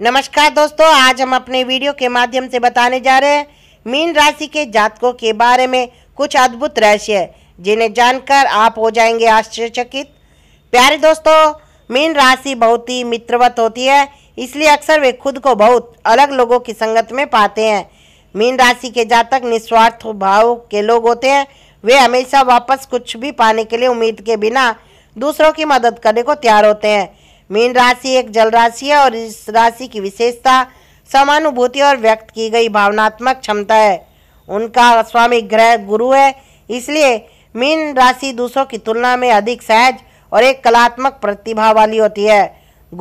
नमस्कार दोस्तों आज हम अपने वीडियो के माध्यम से बताने जा रहे हैं मीन राशि के जातकों के बारे में कुछ अद्भुत रहस्य जिन्हें जानकर आप हो जाएंगे आश्चर्यचकित प्यारे दोस्तों मीन राशि बहुत ही मित्रवत होती है इसलिए अक्सर वे खुद को बहुत अलग लोगों की संगत में पाते हैं मीन राशि के जातक निस्वार्थ भाव के लोग होते हैं वे हमेशा वापस कुछ भी पाने के लिए उम्मीद के बिना दूसरों की मदद करने को तैयार होते हैं मीन राशि एक जल राशि है और इस राशि की विशेषता समानुभूति और व्यक्त की गई भावनात्मक क्षमता है उनका स्वामी ग्रह गुरु है इसलिए मीन राशि दूसरों की तुलना में अधिक सहज और एक कलात्मक प्रतिभा वाली होती है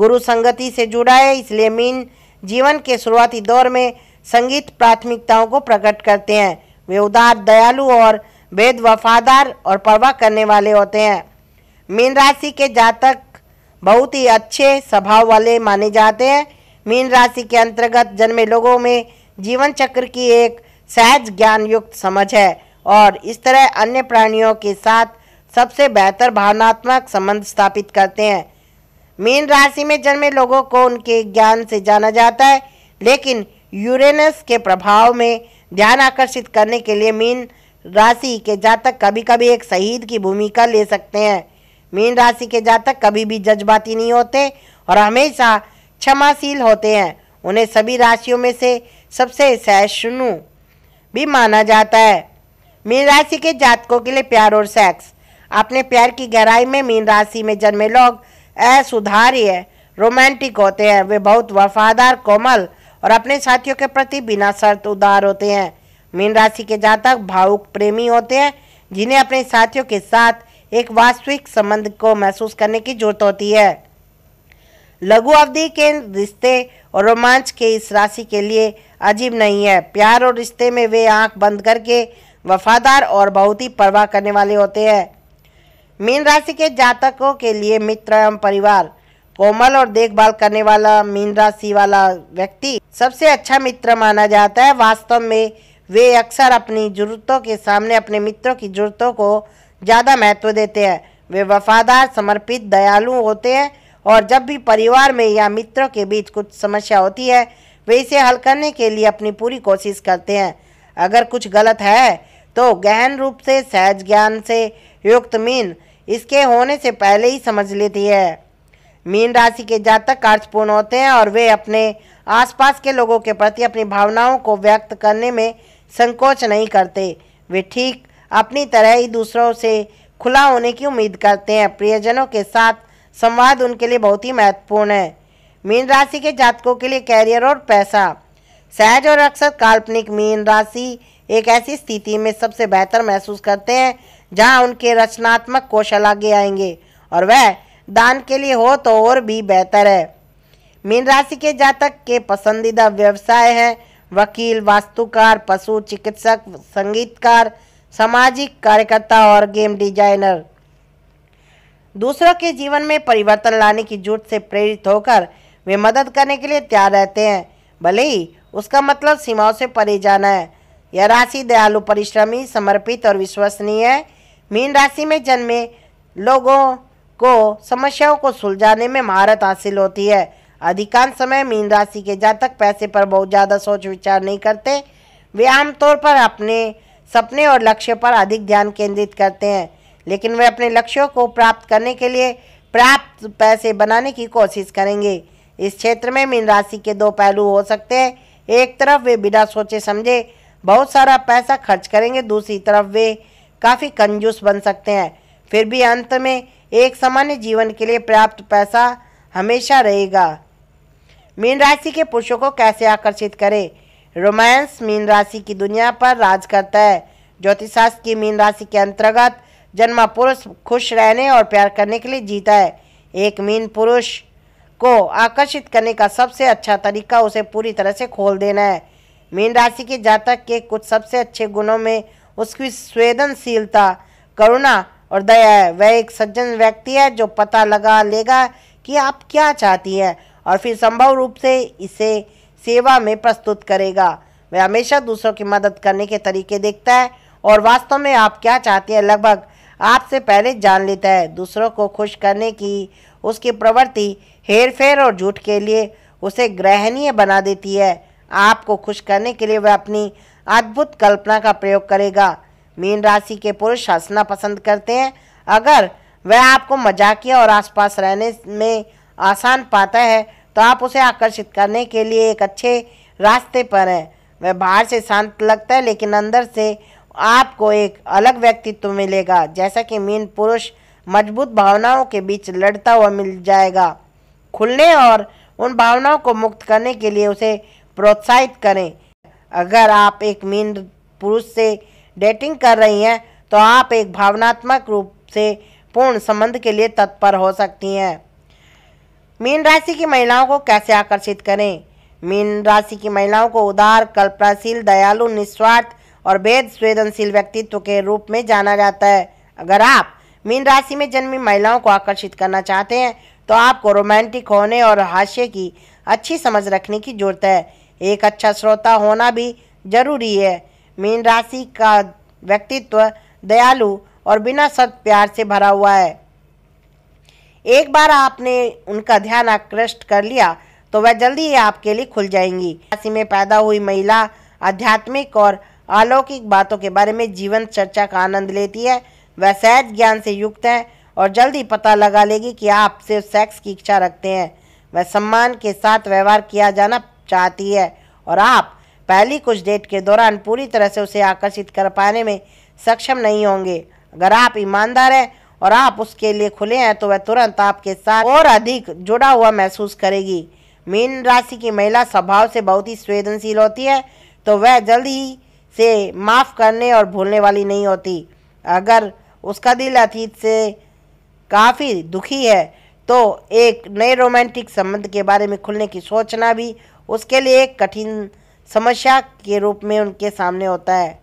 गुरु संगति से जुड़ा है इसलिए मीन जीवन के शुरुआती दौर में संगीत प्राथमिकताओं को प्रकट करते हैं वे उदार दयालु और वेद वफादार और परवाह करने वाले होते हैं मीन राशि के जातक बहुत ही अच्छे स्वभाव वाले माने जाते हैं मीन राशि के अंतर्गत जन्मे लोगों में जीवन चक्र की एक सहज ज्ञान युक्त समझ है और इस तरह अन्य प्राणियों के साथ सबसे बेहतर भावनात्मक संबंध स्थापित करते हैं मीन राशि में जन्मे लोगों को उनके ज्ञान से जाना जाता है लेकिन यूरेनस के प्रभाव में ध्यान आकर्षित करने के लिए मीन राशि के जातक कभी कभी एक शहीद की भूमिका ले सकते हैं मीन राशि के जातक कभी भी जज्बाती नहीं होते और हमेशा क्षमाशील होते हैं उन्हें सभी राशियों में से सबसे सहिष्णु भी माना जाता है मीन राशि के जातकों के लिए प्यार और सेक्स अपने प्यार की गहराई में मीन राशि में जन्मे लोग असुधार्य रोमांटिक होते हैं वे बहुत वफादार कोमल और अपने साथियों के प्रति बिना शर्त उदार होते हैं मीन राशि के जातक भावुक प्रेमी होते हैं जिन्हें अपने साथियों के साथ एक वास्तविक संबंध को महसूस करने की जरूरत होती है लघु अवधि के रिश्ते और रोमांच के इस राशि के लिए अजीब नहीं है प्यार और रिश्ते में वे आंख बंद करके वफादार और बहुत ही परवाह करने वाले होते हैं मीन राशि के जातकों के लिए मित्र एवं परिवार कोमल और देखभाल करने वाला मीन राशि वाला व्यक्ति सबसे अच्छा मित्र माना जाता है वास्तव में वे अक्सर अपनी जरूरतों के सामने अपने मित्रों की जरूरतों को ज़्यादा महत्व देते हैं वे वफादार समर्पित दयालु होते हैं और जब भी परिवार में या मित्रों के बीच कुछ समस्या होती है वे इसे हल करने के लिए अपनी पूरी कोशिश करते हैं अगर कुछ गलत है तो गहन रूप से सहज ज्ञान से युक्त मीन इसके होने से पहले ही समझ लेती है मीन राशि के जातक कार्यपूर्ण होते हैं और वे अपने आसपास के लोगों के प्रति अपनी भावनाओं को व्यक्त करने में संकोच नहीं करते वे ठीक अपनी तरह ही दूसरों से खुला होने की उम्मीद करते हैं प्रियजनों के साथ संवाद उनके लिए बहुत ही महत्वपूर्ण है मीन राशि के जातकों के लिए कैरियर और पैसा सहज और अक्सर काल्पनिक मीन राशि एक ऐसी स्थिति में सबसे बेहतर महसूस करते हैं जहां उनके रचनात्मक कौशल आगे आएंगे और वह दान के लिए हो तो और भी बेहतर है मीन राशि के जातक के पसंदीदा व्यवसाय हैं वकील वास्तुकार पशु चिकित्सक संगीतकार सामाजिक कार्यकर्ता और गेम डिजाइनर दूसरों के जीवन में परिवर्तन लाने की जूट से प्रेरित होकर वे मदद करने के लिए तैयार रहते हैं भले ही उसका मतलब सीमाओं से परे जाना है यह राशि दयालु परिश्रमी समर्पित और विश्वसनीय है मीन राशि में जन्मे लोगों को समस्याओं को सुलझाने में महारत हासिल होती है अधिकांश समय मीन राशि के जातक पैसे पर बहुत ज़्यादा सोच विचार नहीं करते वे आमतौर पर अपने सपने और लक्ष्य पर अधिक ध्यान केंद्रित करते हैं लेकिन वे अपने लक्ष्यों को प्राप्त करने के लिए प्राप्त पैसे बनाने की कोशिश करेंगे इस क्षेत्र में मीन राशि के दो पहलू हो सकते हैं एक तरफ वे बिना सोचे समझे बहुत सारा पैसा खर्च करेंगे दूसरी तरफ वे काफ़ी कंजूस बन सकते हैं फिर भी अंत में एक सामान्य जीवन के लिए पर्याप्त पैसा हमेशा रहेगा मीन राशि के पुरुषों को कैसे आकर्षित करें रोमांस मीन राशि की दुनिया पर राज करता है शास्त्र की मीन राशि के अंतर्गत जन्मा पुरुष खुश रहने और प्यार करने के लिए जीता है एक मीन पुरुष को आकर्षित करने का सबसे अच्छा तरीका उसे पूरी तरह से खोल देना है मीन राशि के जातक के कुछ सबसे अच्छे गुणों में उसकी संवेदनशीलता करुणा और दया है वह एक सज्जन व्यक्ति है जो पता लगा लेगा कि आप क्या चाहती हैं और फिर संभव रूप से इसे सेवा में प्रस्तुत करेगा वह हमेशा दूसरों की मदद करने के तरीके देखता है और वास्तव में आप क्या चाहते हैं लगभग आपसे पहले जान लेता है दूसरों को खुश करने की उसकी प्रवृत्ति हेरफेर और झूठ के लिए उसे ग्रहणीय बना देती है आपको खुश करने के लिए वह अपनी अद्भुत कल्पना का प्रयोग करेगा मीन राशि के पुरुष हंसना पसंद करते हैं अगर वह आपको मजाकिया और आसपास रहने में आसान पाता है तो आप उसे आकर्षित करने के लिए एक अच्छे रास्ते पर हैं वह बाहर से शांत लगता है लेकिन अंदर से आपको एक अलग व्यक्तित्व मिलेगा जैसा कि मीन पुरुष मजबूत भावनाओं के बीच लड़ता हुआ मिल जाएगा खुलने और उन भावनाओं को मुक्त करने के लिए उसे प्रोत्साहित करें अगर आप एक मीन पुरुष से डेटिंग कर रही हैं तो आप एक भावनात्मक रूप से पूर्ण संबंध के लिए तत्पर हो सकती हैं मीन राशि की महिलाओं को कैसे आकर्षित करें मीन राशि की महिलाओं को उदार कल्पनाशील दयालु निस्वार्थ और वेद संवेदनशील व्यक्तित्व के रूप में जाना जाता है अगर आप मीन राशि में जन्मी महिलाओं को आकर्षित करना चाहते हैं तो आपको रोमांटिक होने और हास्य की अच्छी समझ रखने की जरूरत है एक अच्छा श्रोता होना भी जरूरी है मीन राशि का व्यक्तित्व दयालु और बिना सत प्यार से भरा हुआ है एक बार आपने उनका ध्यान आकृष्ट कर लिया तो वह जल्दी ही आपके लिए खुल जाएंगी राशि में पैदा हुई महिला आध्यात्मिक और अलौकिक बातों के बारे में जीवन चर्चा का आनंद लेती है वह सहज ज्ञान से युक्त है और जल्दी पता लगा लेगी कि आप सिर्फ सेक्स की इच्छा रखते हैं वह सम्मान के साथ व्यवहार किया जाना चाहती है और आप पहली कुछ डेट के दौरान पूरी तरह से उसे आकर्षित कर पाने में सक्षम नहीं होंगे अगर आप ईमानदार हैं और आप उसके लिए खुले हैं तो वह तुरंत आपके साथ और अधिक जुड़ा हुआ महसूस करेगी मीन राशि की महिला स्वभाव से बहुत ही संवेदनशील होती है तो वह जल्द ही से माफ़ करने और भूलने वाली नहीं होती अगर उसका दिल अतीत से काफ़ी दुखी है तो एक नए रोमांटिक संबंध के बारे में खुलने की सोचना भी उसके लिए एक कठिन समस्या के रूप में उनके सामने होता है